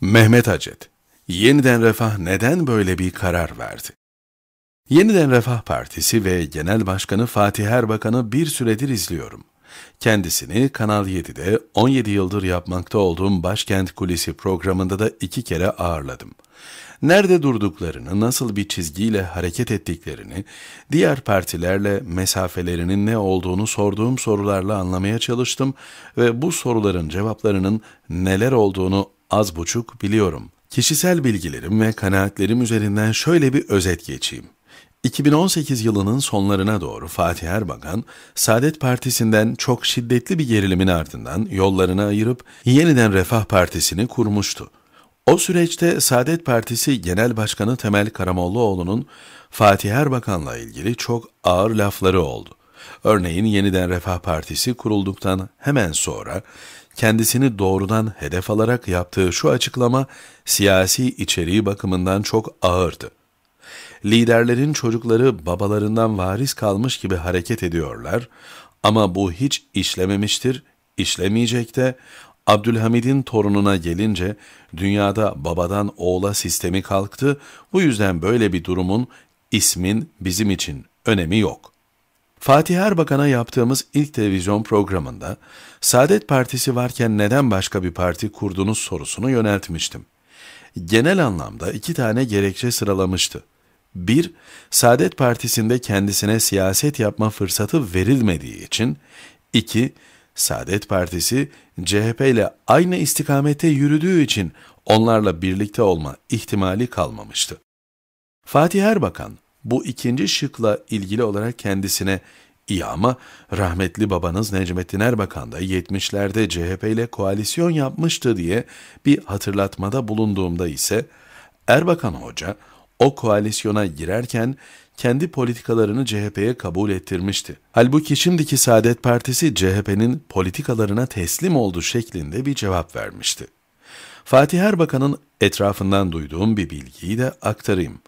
Mehmet Hacet, yeniden Refah neden böyle bir karar verdi? Yeniden Refah Partisi ve Genel Başkanı Fatih Erbakan'ı bir süredir izliyorum. Kendisini Kanal 7'de 17 yıldır yapmakta olduğum Başkent Kulisi programında da iki kere ağırladım. Nerede durduklarını, nasıl bir çizgiyle hareket ettiklerini, diğer partilerle mesafelerinin ne olduğunu sorduğum sorularla anlamaya çalıştım ve bu soruların cevaplarının neler olduğunu Az buçuk biliyorum. Kişisel bilgilerim ve kanaatlerim üzerinden şöyle bir özet geçeyim. 2018 yılının sonlarına doğru Fatih Erbakan, Saadet Partisi'nden çok şiddetli bir gerilimin ardından yollarını ayırıp yeniden Refah Partisi'ni kurmuştu. O süreçte Saadet Partisi Genel Başkanı Temel Karamollaoğlu'nun Fatih Erbakan'la ilgili çok ağır lafları oldu. Örneğin yeniden Refah Partisi kurulduktan hemen sonra kendisini doğrudan hedef alarak yaptığı şu açıklama siyasi içeriği bakımından çok ağırdı. Liderlerin çocukları babalarından varis kalmış gibi hareket ediyorlar ama bu hiç işlememiştir, işlemeyecek de Abdülhamid'in torununa gelince dünyada babadan oğula sistemi kalktı. Bu yüzden böyle bir durumun ismin bizim için önemi yok. Fatih Erbakan'a yaptığımız ilk televizyon programında Saadet Partisi varken neden başka bir parti kurdunuz sorusunu yöneltmiştim. Genel anlamda iki tane gerekçe sıralamıştı. 1. Saadet Partisi'nde kendisine siyaset yapma fırsatı verilmediği için. 2. Saadet Partisi CHP ile aynı istikamette yürüdüğü için onlarla birlikte olma ihtimali kalmamıştı. Fatih Erbakan bu ikinci şıkla ilgili olarak kendisine iyi ama rahmetli babanız Necmettin Erbakan da 70'lerde CHP ile koalisyon yapmıştı diye bir hatırlatmada bulunduğumda ise Erbakan Hoca o koalisyona girerken kendi politikalarını CHP'ye kabul ettirmişti. Halbuki şimdiki Saadet Partisi CHP'nin politikalarına teslim oldu şeklinde bir cevap vermişti. Fatih Erbakan'ın etrafından duyduğum bir bilgiyi de aktarayım.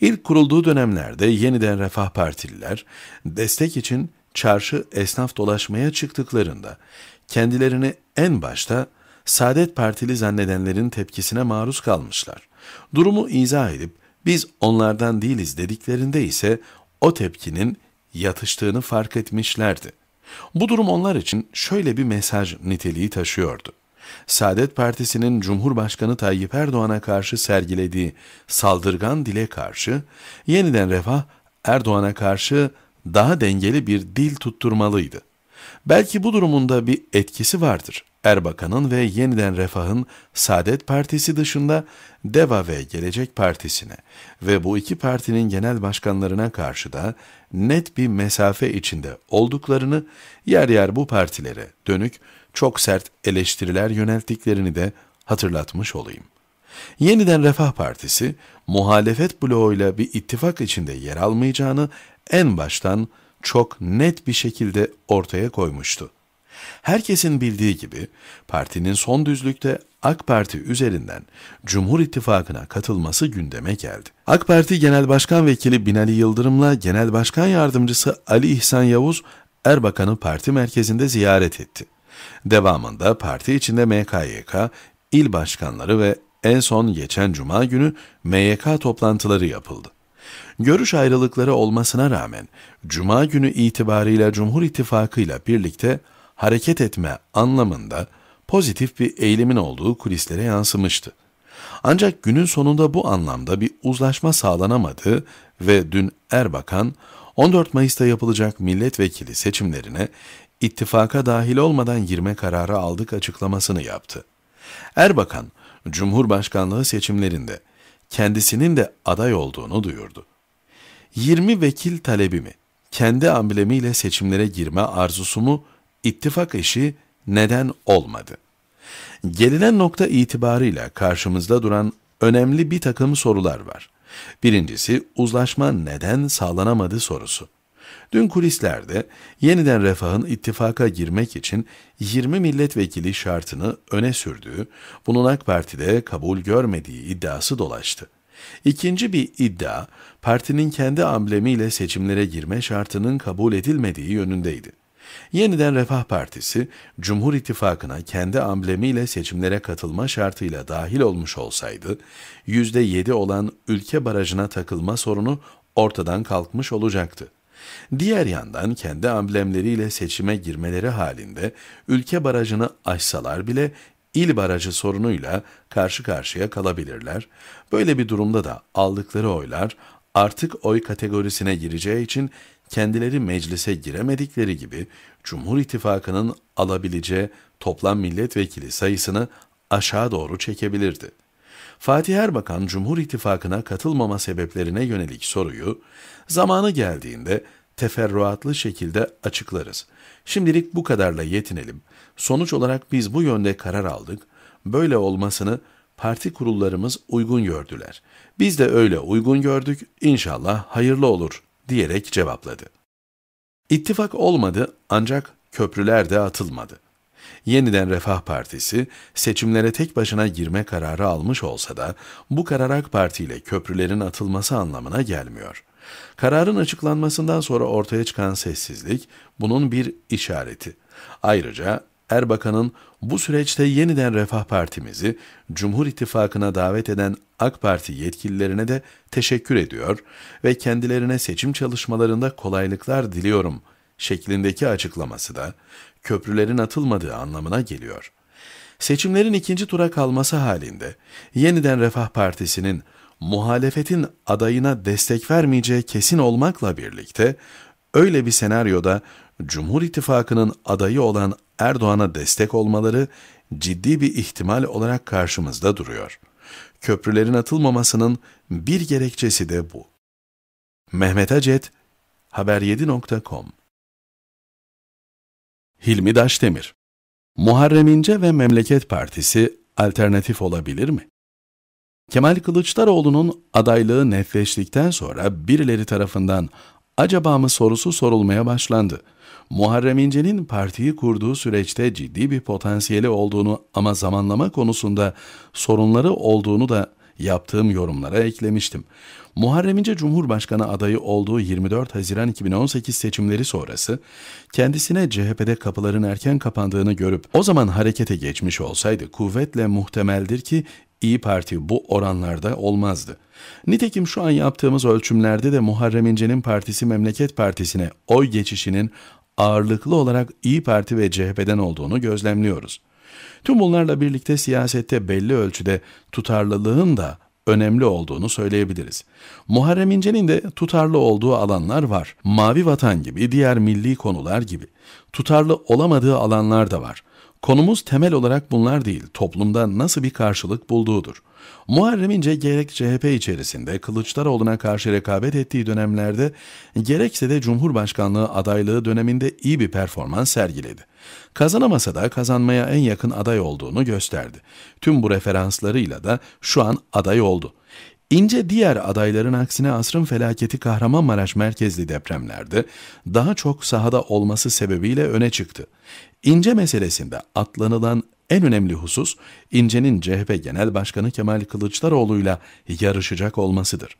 İlk kurulduğu dönemlerde yeniden Refah Partililer destek için çarşı esnaf dolaşmaya çıktıklarında kendilerini en başta Saadet Partili zannedenlerin tepkisine maruz kalmışlar. Durumu izah edip biz onlardan değiliz dediklerinde ise o tepkinin yatıştığını fark etmişlerdi. Bu durum onlar için şöyle bir mesaj niteliği taşıyordu. Saadet Partisi'nin Cumhurbaşkanı Tayyip Erdoğan'a karşı sergilediği saldırgan dile karşı, yeniden refah Erdoğan'a karşı daha dengeli bir dil tutturmalıydı. Belki bu durumunda bir etkisi vardır. Erbakan'ın ve yeniden Refah'ın Saadet Partisi dışında DEVA ve Gelecek Partisi'ne ve bu iki partinin genel başkanlarına karşı da net bir mesafe içinde olduklarını yer yer bu partilere dönük çok sert eleştiriler yönelttiklerini de hatırlatmış olayım. Yeniden Refah Partisi, muhalefet bloğuyla bir ittifak içinde yer almayacağını en baştan çok net bir şekilde ortaya koymuştu. Herkesin bildiği gibi partinin son düzlükte AK Parti üzerinden Cumhur İttifakı'na katılması gündeme geldi. AK Parti Genel Başkan Vekili Binali Yıldırım'la Genel Başkan Yardımcısı Ali İhsan Yavuz, Erbakan'ı parti merkezinde ziyaret etti. Devamında parti içinde MKYK, il başkanları ve en son geçen cuma günü MYK toplantıları yapıldı. Görüş ayrılıkları olmasına rağmen cuma günü itibarıyla Cumhur İttifakı ile birlikte hareket etme anlamında pozitif bir eğilimin olduğu kulislere yansımıştı. Ancak günün sonunda bu anlamda bir uzlaşma sağlanamadı ve dün Erbakan 14 Mayıs'ta yapılacak milletvekili seçimlerine ittifaka dahil olmadan girme kararı aldık açıklamasını yaptı. Erbakan, Cumhurbaşkanlığı seçimlerinde kendisinin de aday olduğunu duyurdu. 20 vekil talebimi, kendi amblemiyle seçimlere girme arzusumu ittifak işi neden olmadı? Gelinen nokta itibarıyla karşımızda duran önemli bir takım sorular var. Birincisi uzlaşma neden sağlanamadı sorusu. Dün kulislerde yeniden refahın ittifaka girmek için 20 milletvekili şartını öne sürdüğü, bunun AK Parti'de kabul görmediği iddiası dolaştı. İkinci bir iddia, partinin kendi amblemiyle seçimlere girme şartının kabul edilmediği yönündeydi. Yeniden Refah Partisi, Cumhur İttifakı'na kendi amblemiyle seçimlere katılma şartıyla dahil olmuş olsaydı, %7 olan ülke barajına takılma sorunu ortadan kalkmış olacaktı. Diğer yandan kendi amblemleriyle seçime girmeleri halinde ülke barajını aşsalar bile il barajı sorunuyla karşı karşıya kalabilirler. Böyle bir durumda da aldıkları oylar artık oy kategorisine gireceği için kendileri meclise giremedikleri gibi Cumhur İttifakı'nın alabileceği toplam milletvekili sayısını aşağı doğru çekebilirdi. Fatih Erbakan Cumhur İttifakı'na katılmama sebeplerine yönelik soruyu zamanı geldiğinde teferruatlı şekilde açıklarız. Şimdilik bu kadarla yetinelim. Sonuç olarak biz bu yönde karar aldık. Böyle olmasını parti kurullarımız uygun gördüler. Biz de öyle uygun gördük. İnşallah hayırlı olur diyerek cevapladı. İttifak olmadı ancak köprüler de atılmadı. Yeniden Refah Partisi seçimlere tek başına girme kararı almış olsa da bu karar AK Parti ile köprülerin atılması anlamına gelmiyor. Kararın açıklanmasından sonra ortaya çıkan sessizlik bunun bir işareti. Ayrıca Erbakan'ın bu süreçte yeniden Refah Partimizi Cumhur İttifakı'na davet eden AK Parti yetkililerine de teşekkür ediyor ve kendilerine seçim çalışmalarında kolaylıklar diliyorum şeklindeki açıklaması da köprülerin atılmadığı anlamına geliyor. Seçimlerin ikinci tura kalması halinde yeniden Refah Partisi'nin muhalefetin adayına destek vermeyeceği kesin olmakla birlikte öyle bir senaryoda Cumhur İttifakı'nın adayı olan Erdoğan'a destek olmaları ciddi bir ihtimal olarak karşımızda duruyor. Köprülerin atılmamasının bir gerekçesi de bu. Mehmet Acet, haber7.com Hilmi Daşdemir. Muharrem İnce ve Memleket Partisi alternatif olabilir mi? Kemal Kılıçdaroğlu'nun adaylığı netleştikten sonra birileri tarafından acaba mı sorusu sorulmaya başlandı. Muharrem İnce'nin partiyi kurduğu süreçte ciddi bir potansiyeli olduğunu ama zamanlama konusunda sorunları olduğunu da yaptığım yorumlara eklemiştim. Muharrem İnce Cumhurbaşkanı adayı olduğu 24 Haziran 2018 seçimleri sonrası kendisine CHP'de kapıların erken kapandığını görüp o zaman harekete geçmiş olsaydı kuvvetle muhtemeldir ki İyi Parti bu oranlarda olmazdı. Nitekim şu an yaptığımız ölçümlerde de Muharrem İnce'nin partisi Memleket Partisi'ne oy geçişinin ağırlıklı olarak İyi Parti ve CHP'den olduğunu gözlemliyoruz. Tüm bunlarla birlikte siyasette belli ölçüde tutarlılığın da önemli olduğunu söyleyebiliriz. Muharrem İnce'nin de tutarlı olduğu alanlar var. Mavi vatan gibi, diğer milli konular gibi. Tutarlı olamadığı alanlar da var. Konumuz temel olarak bunlar değil, toplumda nasıl bir karşılık bulduğudur. Muharrem İnce gerek CHP içerisinde Kılıçdaroğlu'na karşı rekabet ettiği dönemlerde gerekse de Cumhurbaşkanlığı adaylığı döneminde iyi bir performans sergiledi. Kazanamasa da kazanmaya en yakın aday olduğunu gösterdi. Tüm bu referanslarıyla da şu an aday oldu. İnce diğer adayların aksine asrın felaketi Kahramanmaraş merkezli depremlerde daha çok sahada olması sebebiyle öne çıktı. İnce meselesinde atlanılan en önemli husus İnce'nin CHP Genel Başkanı Kemal Kılıçdaroğlu'yla yarışacak olmasıdır.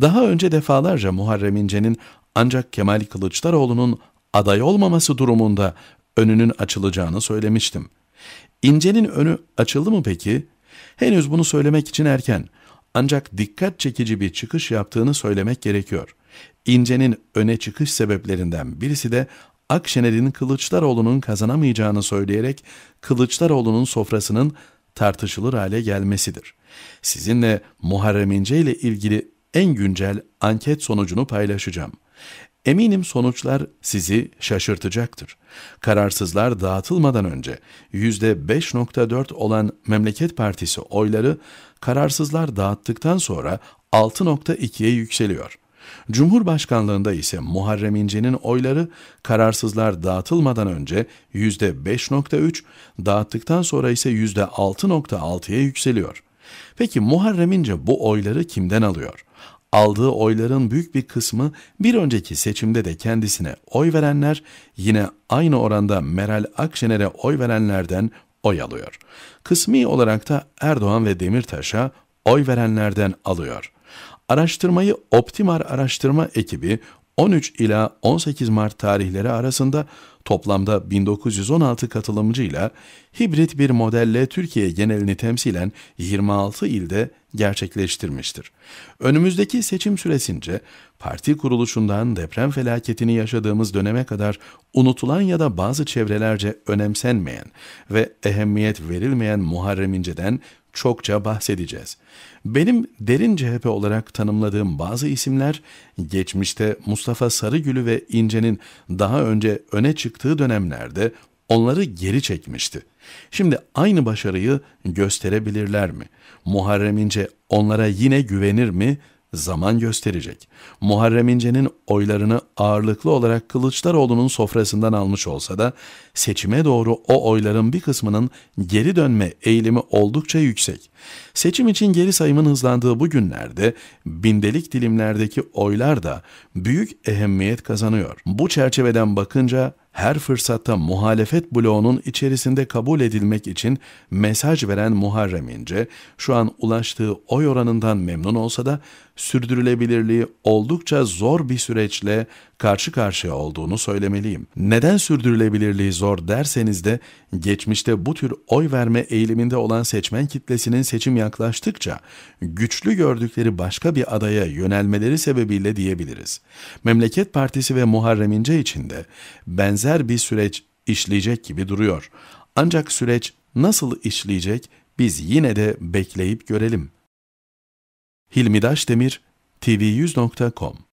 Daha önce defalarca Muharrem İnce'nin ancak Kemal Kılıçdaroğlu'nun aday olmaması durumunda önünün açılacağını söylemiştim. İnce'nin önü açıldı mı peki? Henüz bunu söylemek için erken. Ancak dikkat çekici bir çıkış yaptığını söylemek gerekiyor. İnce'nin öne çıkış sebeplerinden birisi de Akşener'in Kılıçdaroğlu'nun kazanamayacağını söyleyerek Kılıçdaroğlu'nun sofrasının tartışılır hale gelmesidir. Sizinle Muharrem İnce ile ilgili en güncel anket sonucunu paylaşacağım. Eminim sonuçlar sizi şaşırtacaktır. Kararsızlar dağıtılmadan önce %5.4 olan Memleket Partisi oyları kararsızlar dağıttıktan sonra 6.2'ye yükseliyor. Cumhurbaşkanlığında ise Muharrem İnce'nin oyları kararsızlar dağıtılmadan önce %5.3, dağıttıktan sonra ise %6.6'ya yükseliyor. Peki Muharrem İnce bu oyları kimden alıyor? Aldığı oyların büyük bir kısmı bir önceki seçimde de kendisine oy verenler yine aynı oranda Meral Akşener'e oy verenlerden oy alıyor. Kısmi olarak da Erdoğan ve Demirtaş'a oy verenlerden alıyor. Araştırmayı Optimar Araştırma ekibi 13 ila 18 Mart tarihleri arasında toplamda 1916 katılımcıyla hibrit bir modelle Türkiye genelini temsilen 26 ilde gerçekleştirmiştir. Önümüzdeki seçim süresince parti kuruluşundan deprem felaketini yaşadığımız döneme kadar unutulan ya da bazı çevrelerce önemsenmeyen ve ehemmiyet verilmeyen Muharrem İnce'den çokça bahsedeceğiz. Benim derin CHP olarak tanımladığım bazı isimler geçmişte Mustafa Sarıgül'ü ve İnce'nin daha önce öne çıktığı dönemlerde onları geri çekmişti. Şimdi aynı başarıyı gösterebilirler mi? Muharrem İnce onlara yine güvenir mi? Zaman gösterecek. Muharrem İnce'nin oylarını ağırlıklı olarak Kılıçdaroğlu'nun sofrasından almış olsa da seçime doğru o oyların bir kısmının geri dönme eğilimi oldukça yüksek. Seçim için geri sayımın hızlandığı bu günlerde bindelik dilimlerdeki oylar da büyük ehemmiyet kazanıyor. Bu çerçeveden bakınca her fırsatta muhalefet bloğunun içerisinde kabul edilmek için mesaj veren Muharrem İnce, şu an ulaştığı oy oranından memnun olsa da sürdürülebilirliği oldukça zor bir süreçle karşı karşıya olduğunu söylemeliyim. Neden sürdürülebilirliği zor derseniz de geçmişte bu tür oy verme eğiliminde olan seçmen kitlesinin seçim yaklaştıkça güçlü gördükleri başka bir adaya yönelmeleri sebebiyle diyebiliriz. Memleket Partisi ve Muharrem İnce için benzer bir süreç işleyecek gibi duruyor. Ancak süreç nasıl işleyecek biz yine de bekleyip görelim.'' Hilmi Daşdemir tv100.com